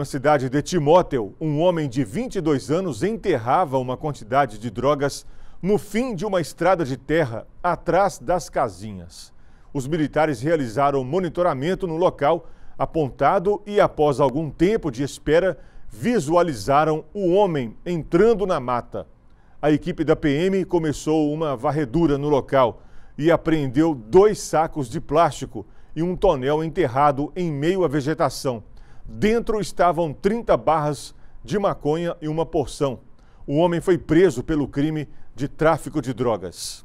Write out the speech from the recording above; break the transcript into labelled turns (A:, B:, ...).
A: Na cidade de Timóteo, um homem de 22 anos enterrava uma quantidade de drogas no fim de uma estrada de terra atrás das casinhas. Os militares realizaram monitoramento no local apontado e, após algum tempo de espera, visualizaram o homem entrando na mata. A equipe da PM começou uma varredura no local e apreendeu dois sacos de plástico e um tonel enterrado em meio à vegetação. Dentro estavam 30 barras de maconha e uma porção. O homem foi preso pelo crime de tráfico de drogas.